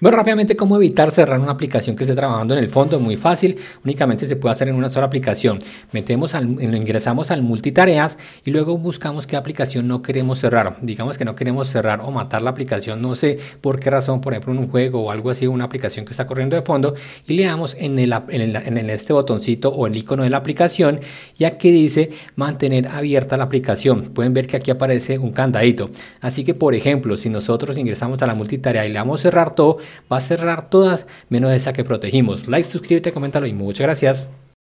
Bueno, rápidamente, ¿cómo evitar cerrar una aplicación que esté trabajando en el fondo? Muy fácil, únicamente se puede hacer en una sola aplicación. Metemos al, ingresamos al multitareas y luego buscamos qué aplicación no queremos cerrar. Digamos que no queremos cerrar o matar la aplicación, no sé por qué razón, por ejemplo, en un juego o algo así, una aplicación que está corriendo de fondo y le damos en, el, en, este botoncito o el icono de la aplicación, y aquí dice mantener abierta la aplicación. Pueden ver que aquí aparece un candadito. Así que, por ejemplo, si nosotros ingresamos a la multitarea y le damos cerrar todo, va a cerrar todas menos esa que protegimos. Like, suscríbete, coméntalo y muchas gracias.